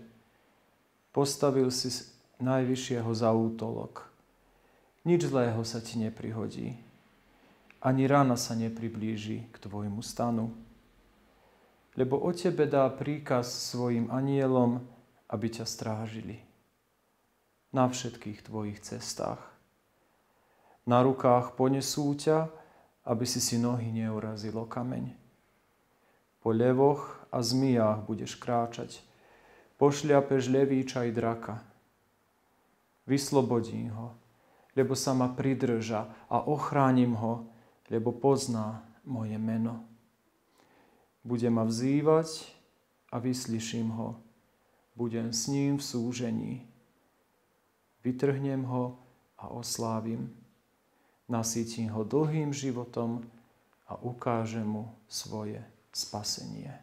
postavil si najvyššieho za útolok. Nič zlého sa ti neprihodí ani rána sa nepriblíži k tvojmu stanu. Lebo o tebe dá príkaz svojim anielom, aby ťa strážili. Na všetkých tvojich cestách. Na rukách ponesú ťa, aby si si nohy neurazilo kameň. Po levoch a zmiách budeš kráčať. Pošľapeš levíča i draka. Vyslobodím ho, lebo sa ma pridrža a ochránim ho, lebo pozná moje meno. Bude ma vzývať a vyslyším ho. Budem s ním v súžení. Vytrhnem ho a oslávim. Nasítim ho dlhým životom a ukážem mu svoje spasenie.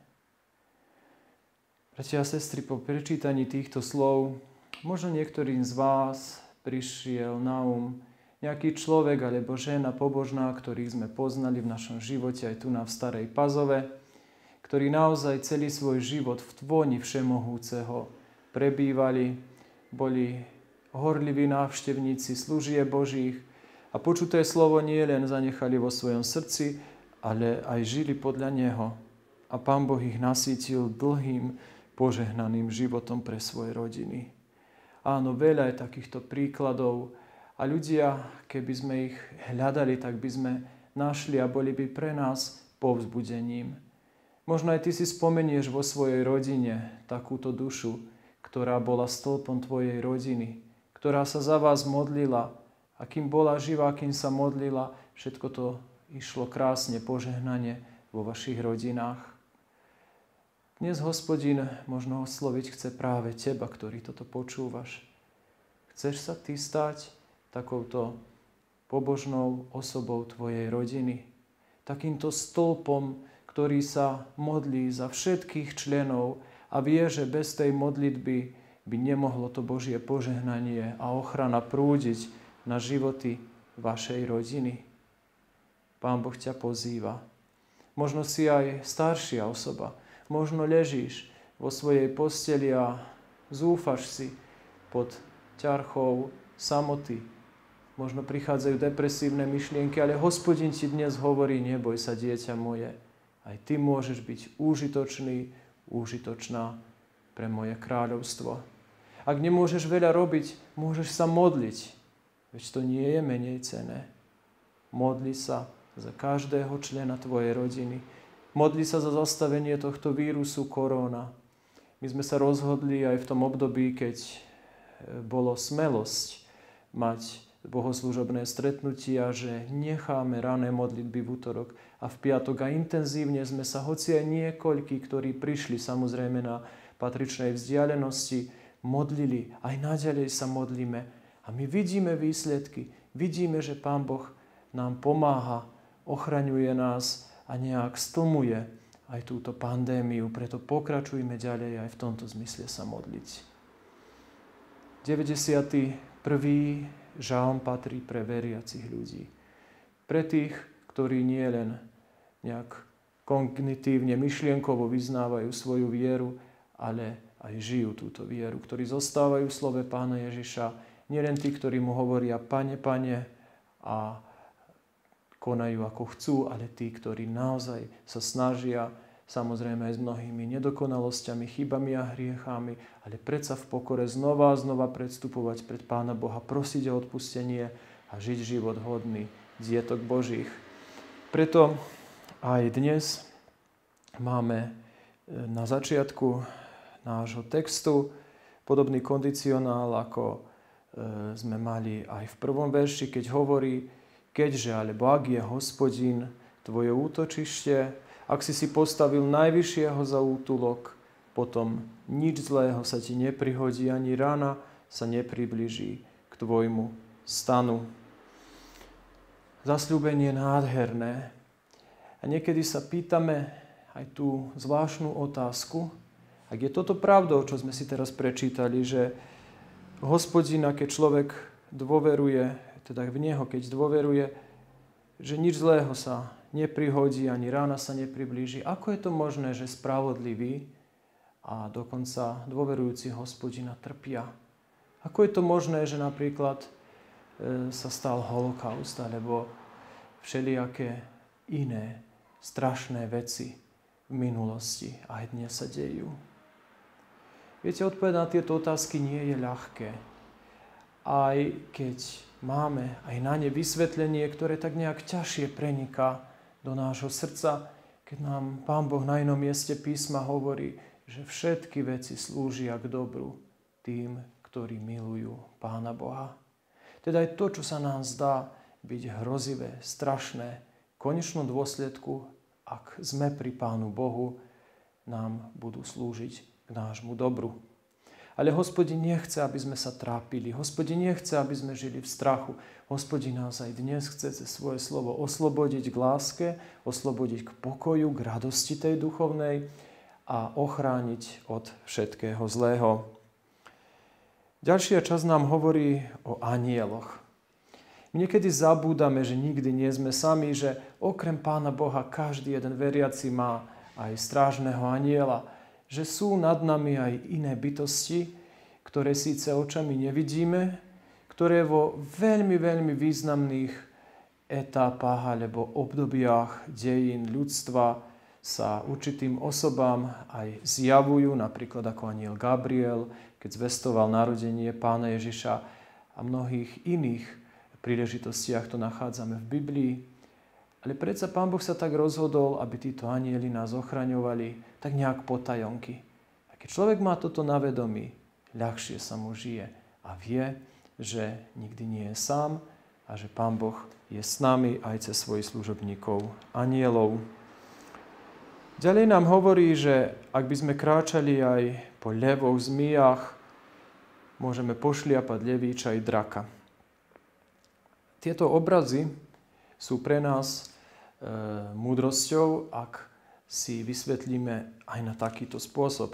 Bratia a sestry, po prečítaní týchto slov možno niektorým z vás prišiel na um nejaký človek alebo žena pobožná, ktorých sme poznali v našom živote aj tu na v Starej Pazove, ktorí naozaj celý svoj život v tvoni Všemohúceho prebývali, boli horliví návštevníci služie Božích a počuté slovo nie len zanechali vo svojom srdci, ale aj žili podľa Neho. A Pán Boh ich nasítil dlhým, požehnaným životom pre svoje rodiny. Áno, veľa je takýchto príkladov, a ľudia, keby sme ich hľadali, tak by sme našli a boli by pre nás povzbudením. Možno aj ty si spomenieš vo svojej rodine takúto dušu, ktorá bola stĺpom tvojej rodiny, ktorá sa za vás modlila a kým bola živá, kým sa modlila, všetko to išlo krásne, požehnanie vo vašich rodinách. Dnes hospodin možno osloviť chce práve teba, ktorý toto počúvaš. Chceš sa ty stať takouto pobožnou osobou tvojej rodiny, takýmto stĺpom, ktorý sa modlí za všetkých členov a vie, že bez tej modlitby by nemohlo to Božie požehnanie a ochrana prúdiť na životy vašej rodiny. Pán Boh ťa pozýva. Možno si aj staršia osoba. Možno ležíš vo svojej posteli a zúfaš si pod ťarchou samoty, Možno prichádzajú depresívne myšlienky, ale hospodin ti dnes hovorí, neboj sa, dieťa moje. Aj ty môžeš byť úžitočný, úžitočná pre moje kráľovstvo. Ak nemôžeš veľa robiť, môžeš sa modliť. Veď to nie je menej cené. Modli sa za každého člena tvojej rodiny. Modli sa za zastavenie tohto vírusu korona. My sme sa rozhodli aj v tom období, keď e, bolo smelosť mať bohoslužobné stretnutia, že necháme rané modlitby v útorok a v piatok. A intenzívne sme sa, hoci aj niekoľkí, ktorí prišli samozrejme na patričnej vzdialenosti, modlili. Aj naďalej sa modlíme. A my vidíme výsledky. Vidíme, že Pán Boh nám pomáha, ochraňuje nás a nejak stlmuje aj túto pandémiu. Preto pokračujme ďalej aj v tomto zmysle sa modliť. 91 žalm patrí pre veriacich ľudí. Pre tých, ktorí nie len nejak kognitívne, myšlienkovo vyznávajú svoju vieru, ale aj žijú túto vieru, ktorí zostávajú v slove Pána Ježiša, nielen tí, ktorí mu hovoria Pane, Pane a konajú ako chcú, ale tí, ktorí naozaj sa snažia Samozrejme aj s mnohými nedokonalosťami, chybami a hriechami, ale predsa v pokore znova a znova predstupovať pred Pána Boha, prosiť o odpustenie a žiť život hodný dietok Božích. Preto aj dnes máme e, na začiatku nášho textu podobný kondicionál, ako e, sme mali aj v prvom verši, keď hovorí, keďže alebo ak je hospodín, tvoje útočište, ak si si postavil najvyššieho za útulok, potom nič zlého sa ti neprihodí, ani rana sa nepribliží k tvojmu stanu. Zasľúbenie nádherné. A niekedy sa pýtame aj tú zvláštnu otázku, ak je toto pravdou, čo sme si teraz prečítali, že hospodina, keď človek dôveruje, teda v Neho, keď dôveruje, že nič zlého sa neprihodí, ani rána sa nepriblíži. Ako je to možné, že spravodliví a dokonca dôverujúci hospodina trpia? Ako je to možné, že napríklad e, sa stal holokaust alebo všelijaké iné strašné veci v minulosti a aj dnes sa dejú? Viete, odpovedať na tieto otázky nie je ľahké. Aj keď máme aj na ne vysvetlenie, ktoré tak nejak ťažšie preniká do nášho srdca, keď nám Pán Boh na inom mieste písma hovorí, že všetky veci slúžia k dobru tým, ktorí milujú Pána Boha. Teda aj to, čo sa nám zdá byť hrozivé, strašné, konečnom dôsledku, ak sme pri Pánu Bohu, nám budú slúžiť k nášmu dobru. Ale hospodin nechce, aby sme sa trápili. Hospodin nechce, aby sme žili v strachu. Hospodin nás aj dnes chce cez svoje slovo oslobodiť k láske, oslobodiť k pokoju, k radosti tej duchovnej a ochrániť od všetkého zlého. Ďalšia časť nám hovorí o anieloch. My niekedy zabúdame, že nikdy nie sme sami, že okrem Pána Boha každý jeden veriaci má aj strážneho aniela, že sú nad nami aj iné bytosti, ktoré síce očami nevidíme, ktoré vo veľmi, veľmi významných etapách alebo obdobiach dejín ľudstva sa určitým osobám aj zjavujú, napríklad ako aniel Gabriel, keď zvestoval narodenie pána Ježiša a mnohých iných príležitostiach to nachádzame v Biblii. Ale predsa Pán Boh sa tak rozhodol, aby títo anieli nás ochraňovali tak nejak tajonky. A keď človek má toto na vedomí, ľahšie sa mu žije a vie, že nikdy nie je sám a že Pán Boh je s nami aj cez svojich služobníkov, anielov. Ďalej nám hovorí, že ak by sme kráčali aj po levoch zmiach, môžeme pošliapať levíča i draka. Tieto obrazy sú pre nás e, múdrosťou, ak si vysvetlíme aj na takýto spôsob.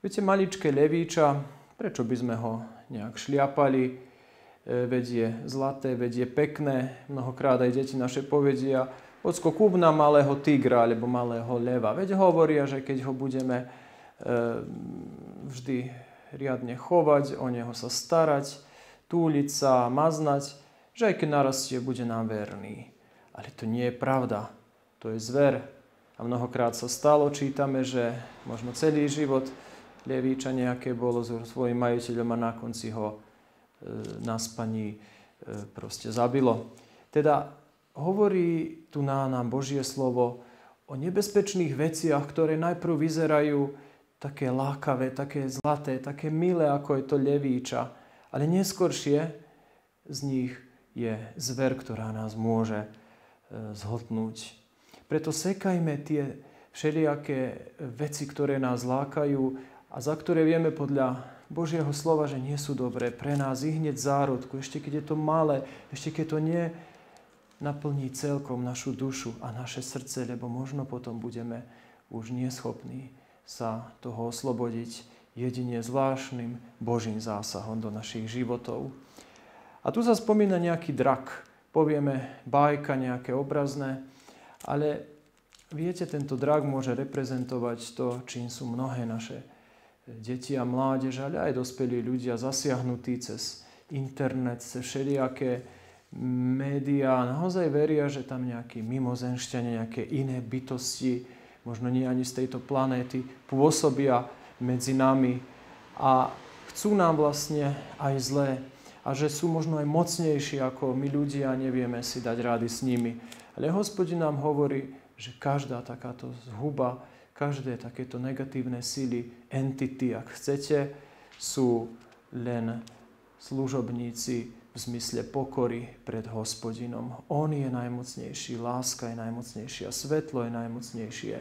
Viete, maličké levíča, prečo by sme ho nejak šliapali, e, vedie zlaté, vedie pekné. Mnohokrát aj deti naše povedia, ocko kúp na malého tigra alebo malého leva. Veď hovoria, že keď ho budeme e, vždy riadne chovať, o neho sa starať, túliť sa, maznať, že aj keď narastie, bude nám verný. Ale to nie je pravda. To je zver. A mnohokrát sa stalo, čítame, že možno celý život Levíča nejaké bolo so svojim majiteľom a na konci ho e, na spaní e, proste zabilo. Teda hovorí tu na nám Božie slovo o nebezpečných veciach, ktoré najprv vyzerajú také lákavé, také zlaté, také milé, ako je to Levíča. Ale neskôršie z nich je zver, ktorá nás môže e, zhotnúť. Preto sekajme tie všelijaké veci, ktoré nás lákajú a za ktoré vieme podľa Božieho slova, že nie sú dobré pre nás i hneď zárodku, ešte keď je to malé, ešte keď to nie naplní celkom našu dušu a naše srdce, lebo možno potom budeme už neschopní sa toho oslobodiť jedine zvláštnym Božím zásahom do našich životov. A tu sa spomína nejaký drak. Povieme bajka, nejaké obrazné, ale viete, tento drak môže reprezentovať to, čím sú mnohé naše e, deti a mládež, ale aj dospelí ľudia zasiahnutí cez internet, cez všelijaké médiá. Naozaj veria, že tam nejaké mimozenšťania, nejaké iné bytosti, možno nie ani z tejto planéty, pôsobia medzi nami a chcú nám vlastne aj zlé a že sú možno aj mocnejší, ako my ľudia a nevieme si dať rady s nimi. Ale hospodin nám hovorí, že každá takáto zhuba, každé takéto negatívne síly, entity, ak chcete, sú len služobníci v zmysle pokory pred hospodinom. On je najmocnejší, láska je najmocnejšia, svetlo je najmocnejšie.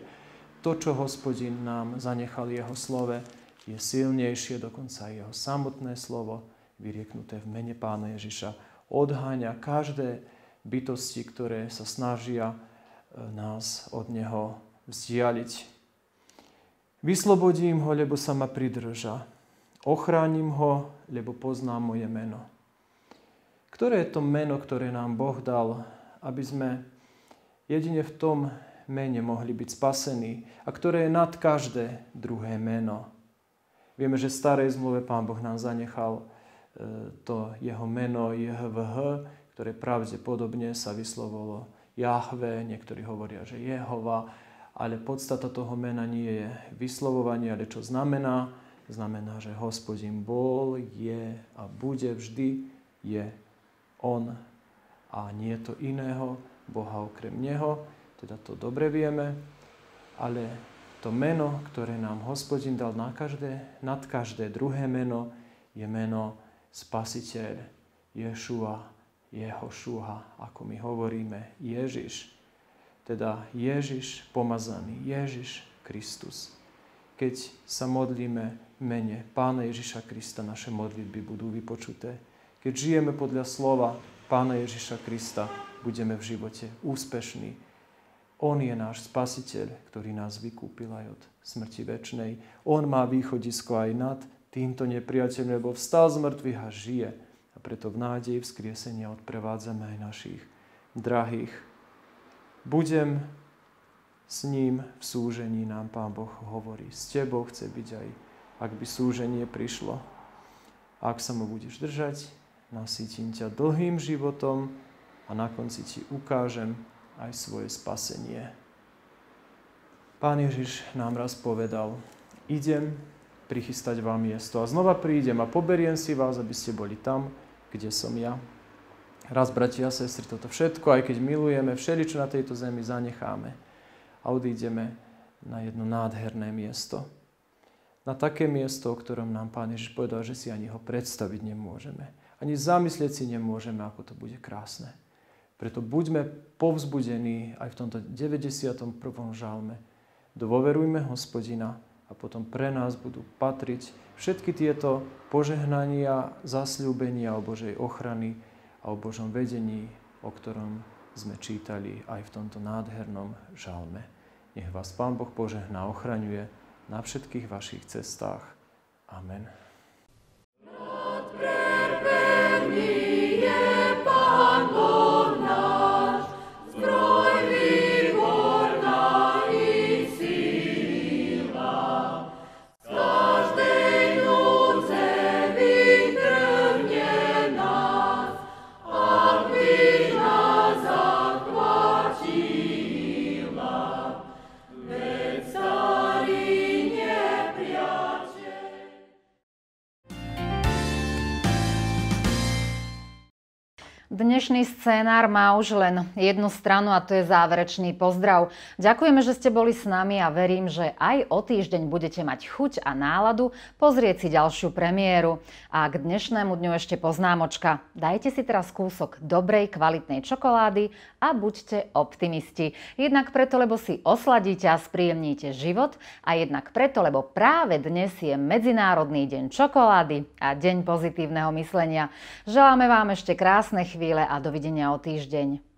To, čo hospodin nám zanechal jeho slove, je silnejšie, dokonca jeho samotné slovo, vyrieknuté v mene Pána Ježiša, odháňa každé bytosti, ktoré sa snažia e, nás od Neho vzdialiť. Vyslobodím ho, lebo sa ma pridrža. Ochránim ho, lebo poznám moje meno. Ktoré je to meno, ktoré nám Boh dal, aby sme jedine v tom mene mohli byť spasení a ktoré je nad každé druhé meno. Vieme, že v starej zmluve Pán Boh nám zanechal to jeho meno JHVH, ktoré pravdepodobne sa vyslovilo Jahve, niektorí hovoria, že Jehova, ale podstata toho mena nie je vyslovovanie, ale čo znamená? Znamená, že hospodin bol, je a bude vždy, je on a nie to iného Boha okrem neho, teda to dobre vieme, ale to meno, ktoré nám hospodin dal na každé, nad každé druhé meno, je meno spasiteľ Ješua, šuha, ako my hovoríme, Ježiš. Teda Ježiš pomazaný, Ježiš Kristus. Keď sa modlíme mene Pána Ježiša Krista, naše modlitby budú vypočuté. Keď žijeme podľa slova Pána Ježiša Krista, budeme v živote úspešní. On je náš spasiteľ, ktorý nás vykúpil aj od smrti väčnej. On má východisko aj nad týmto nepriateľom, lebo vstal z mŕtvych a žije. A preto v nádeji vzkriesenia odprevádzame aj našich drahých. Budem s ním v súžení, nám Pán Boh hovorí. S tebou chce byť aj, ak by súženie prišlo. Ak sa mu budeš držať, nasytím ťa dlhým životom a na konci ti ukážem aj svoje spasenie. Pán Ježiš nám raz povedal, idem prichystať vám miesto. A znova prídem a poberiem si vás, aby ste boli tam, kde som ja. Raz, bratia a sestry, toto všetko, aj keď milujeme, čo na tejto zemi zanecháme a odídeme na jedno nádherné miesto. Na také miesto, o ktorom nám Pán Ježiš povedal, že si ani ho predstaviť nemôžeme. Ani zamyslieť si nemôžeme, ako to bude krásne. Preto buďme povzbudení aj v tomto 91. žalme. Dôverujme hospodina, a potom pre nás budú patriť všetky tieto požehnania, zasľúbenia o Božej ochrany a o Božom vedení, o ktorom sme čítali aj v tomto nádhernom žalme. Nech vás Pán Boh požehná, ochraňuje na všetkých vašich cestách. Amen. публічний scénár má už len jednu stranu a to je záverečný pozdrav. Ďakujeme, že ste boli s nami a verím, že aj o týždeň budete mať chuť a náladu pozrieť si ďalšiu premiéru. A k dnešnému dňu ešte poznámočka. Dajte si teraz kúsok dobrej, kvalitnej čokolády a buďte optimisti. Jednak preto, lebo si osladíte a spríjemníte život a jednak preto, lebo práve dnes je Medzinárodný deň čokolády a deň pozitívneho myslenia. Želáme vám ešte krásne chvíle a dovidenia týždeň a o týždeň.